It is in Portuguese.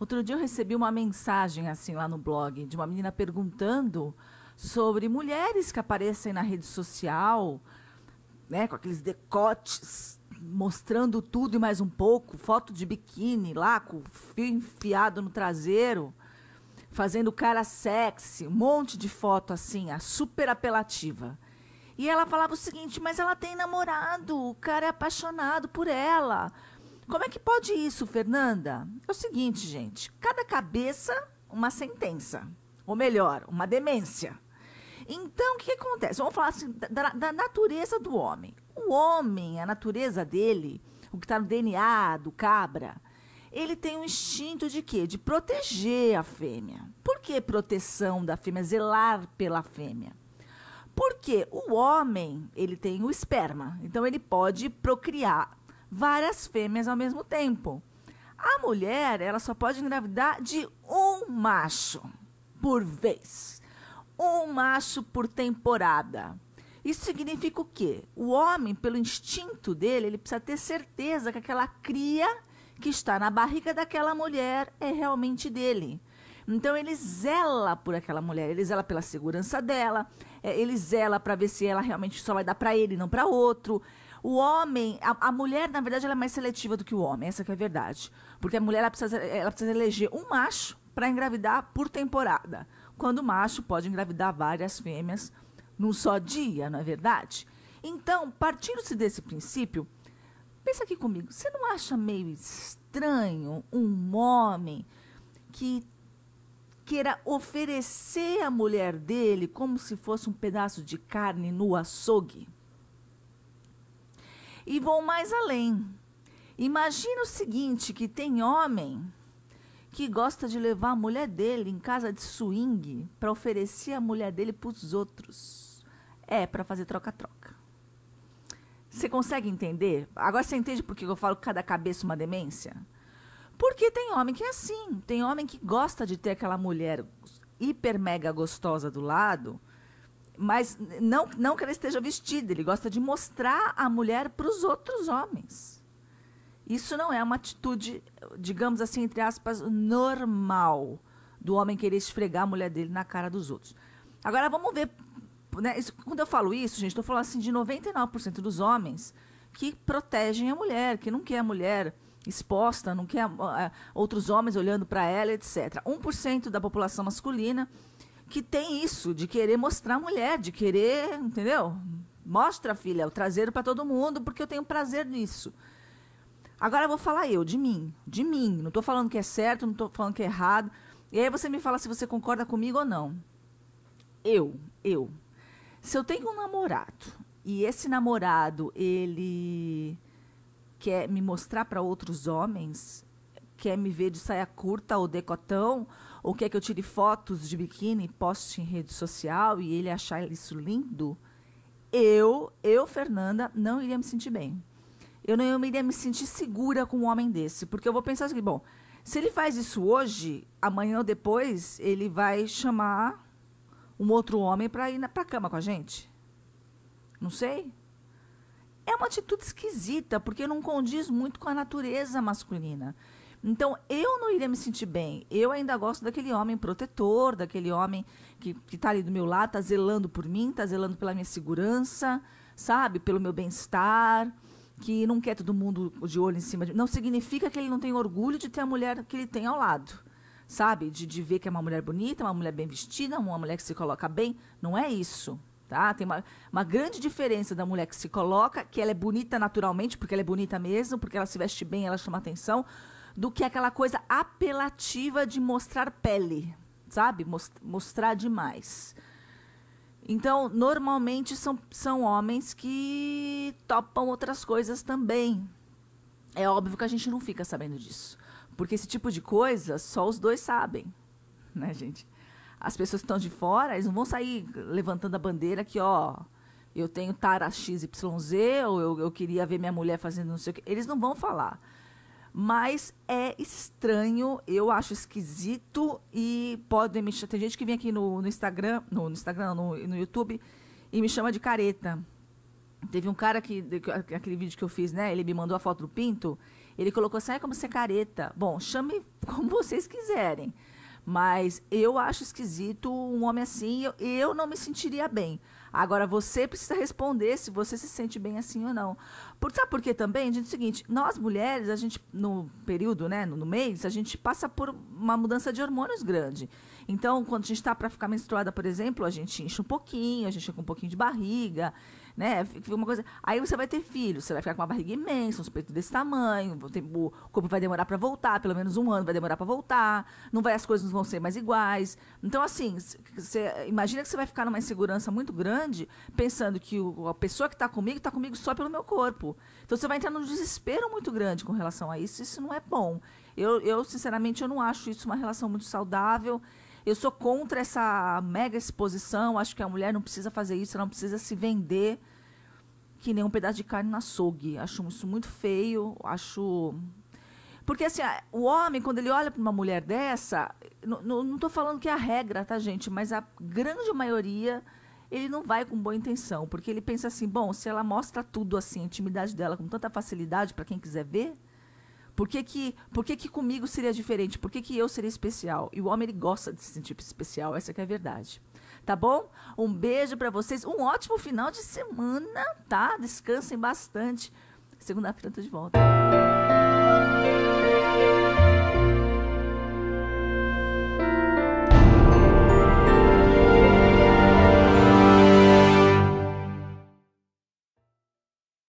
Outro dia eu recebi uma mensagem assim lá no blog de uma menina perguntando sobre mulheres que aparecem na rede social, né, com aqueles decotes mostrando tudo e mais um pouco, foto de biquíni lá com o fio enfiado no traseiro, fazendo cara sexy, um monte de foto assim, a super apelativa. E ela falava o seguinte: "Mas ela tem namorado, o cara é apaixonado por ela". Como é que pode isso, Fernanda? É o seguinte, gente: cada cabeça, uma sentença. Ou melhor, uma demência. Então, o que, que acontece? Vamos falar assim, da, da natureza do homem. O homem, a natureza dele, o que está no DNA do cabra, ele tem um instinto de quê? De proteger a fêmea. Por que proteção da fêmea? Zelar pela fêmea. Porque o homem, ele tem o esperma, então ele pode procriar várias fêmeas ao mesmo tempo. A mulher, ela só pode engravidar de um macho por vez. Um macho por temporada. Isso significa o quê? O homem, pelo instinto dele, ele precisa ter certeza que aquela cria que está na barriga daquela mulher é realmente dele. Então ele zela por aquela mulher, ele zela pela segurança dela, é, ele zela para ver se ela realmente só vai dar para ele, não para outro. O homem, a, a, mulher, na verdade, ela é mais seletiva do que o homem, essa que é a verdade. Porque a mulher ela precisa, ela precisa eleger um macho para engravidar por temporada. Quando o macho pode engravidar várias fêmeas num só dia, não é verdade? Então, partindo-se desse princípio, pensa aqui comigo, você não acha meio estranho um homem que queira oferecer a mulher dele como se fosse um pedaço de carne no açougue? E vou mais além. Imagina o seguinte, que tem homem que gosta de levar a mulher dele em casa de swing para oferecer a mulher dele para os outros. É, para fazer troca-troca. Você consegue entender? Agora você entende por que eu falo cada cabeça uma demência? Porque tem homem que é assim. Tem homem que gosta de ter aquela mulher hiper mega gostosa do lado mas não, não que ela esteja vestida, ele gosta de mostrar a mulher para os outros homens. Isso não é uma atitude, digamos assim, entre aspas, normal do homem querer esfregar a mulher dele na cara dos outros. Agora vamos ver. Né, isso, quando eu falo isso, gente, estou falando assim de 99% dos homens que protegem a mulher, que não quer a mulher exposta, não quer uh, outros homens olhando para ela, etc. 1% da população masculina que tem isso, de querer mostrar a mulher, de querer, entendeu? Mostra, filha, o traseiro para todo mundo, porque eu tenho prazer nisso. Agora eu vou falar eu, de mim, de mim. Não estou falando que é certo, não estou falando que é errado. E aí você me fala se você concorda comigo ou não. Eu, eu. Se eu tenho um namorado e esse namorado ele quer me mostrar para outros homens, quer me ver de saia curta ou decotão, ou quer que eu tire fotos de biquíni e poste em rede social e ele achar isso lindo, eu, eu, Fernanda, não iria me sentir bem. Eu não iria me sentir segura com um homem desse, porque eu vou pensar assim, bom, se ele faz isso hoje, amanhã ou depois, ele vai chamar um outro homem para ir na, pra cama com a gente. Não sei. É uma atitude esquisita, porque não condiz muito com a natureza masculina. Então, eu não iria me sentir bem. Eu ainda gosto daquele homem protetor, daquele homem que, está ali do meu lado, está zelando por mim, está zelando pela minha segurança, sabe? Pelo meu bem-estar, que não quer todo mundo de olho em cima de mim. Não significa que ele não tem orgulho de ter a mulher que ele tem ao lado, sabe? De, de ver que é uma mulher bonita, uma mulher bem vestida, uma mulher que se coloca bem. Não é isso, Tá? Tem uma, uma grande diferença da mulher que se coloca, que ela é bonita naturalmente, porque ela é bonita mesmo, porque ela se veste bem, ela chama atenção, do que aquela coisa apelativa de mostrar pele, sabe? Mostrar demais. Então, normalmente são, são homens que topam outras coisas também. É óbvio que a gente não fica sabendo disso. Porque esse tipo de coisa só os dois sabem, né, gente? As pessoas que estão de fora, eles não vão sair levantando a bandeira que, ó, eu tenho tara XYZ, ou eu, eu queria ver minha mulher fazendo não sei o quê. Eles não vão falar. Mas é estranho, eu acho esquisito e pode me Tem gente que vem aqui no, no Instagram, no, no Instagram, no, no YouTube, e me chama de careta. Teve um cara que, aquele vídeo que eu fiz, né? Ele me mandou a foto do pinto. Ele colocou assim, ah, como você é careta. Bom, chame como vocês quiserem. Mas eu acho esquisito um homem assim. Eu, eu não me sentiria bem. Agora você precisa responder se você se sente bem assim ou não. Por, sabe por quê também, gente? É o seguinte, nós mulheres, a gente, no período, né, no, no mês, a gente passa por uma mudança de hormônios grande. Então, quando a gente está para ficar menstruada, por exemplo, a gente enche um pouquinho, a gente fica com um pouquinho de barriga, né? Fica uma coisa. Aí você vai ter filho, você vai ficar com uma barriga imensa, um peito desse tamanho, o corpo vai demorar para voltar, pelo menos um ano vai demorar para voltar, não vai as coisas não vão ser mais iguais. Então, assim, você imagina que você vai ficar numa insegurança muito grande, pensando que o, a pessoa que está comigo está comigo só pelo meu corpo. Então você vai entrar num desespero muito grande com relação a isso, isso não é bom. Eu, eu sinceramente, eu não acho isso uma relação muito saudável. Eu sou contra essa mega exposição. Acho que a mulher não precisa fazer isso, ela não precisa se vender que nem um pedaço de carne no açougue. Acho isso muito feio. Acho. Porque assim, o homem, quando ele olha para uma mulher dessa, não estou falando que é a regra, tá, gente? Mas a grande maioria ele não vai com boa intenção, porque ele pensa assim: bom, se ela mostra tudo assim, a intimidade dela com tanta facilidade para quem quiser ver, por que que, por que, que comigo seria diferente? Por que, que eu seria especial? E o homem ele gosta de se sentir especial, essa é a verdade. Tá bom? Um beijo para vocês, um ótimo final de semana, tá? Descansem bastante. Segunda-feira eu tô de volta.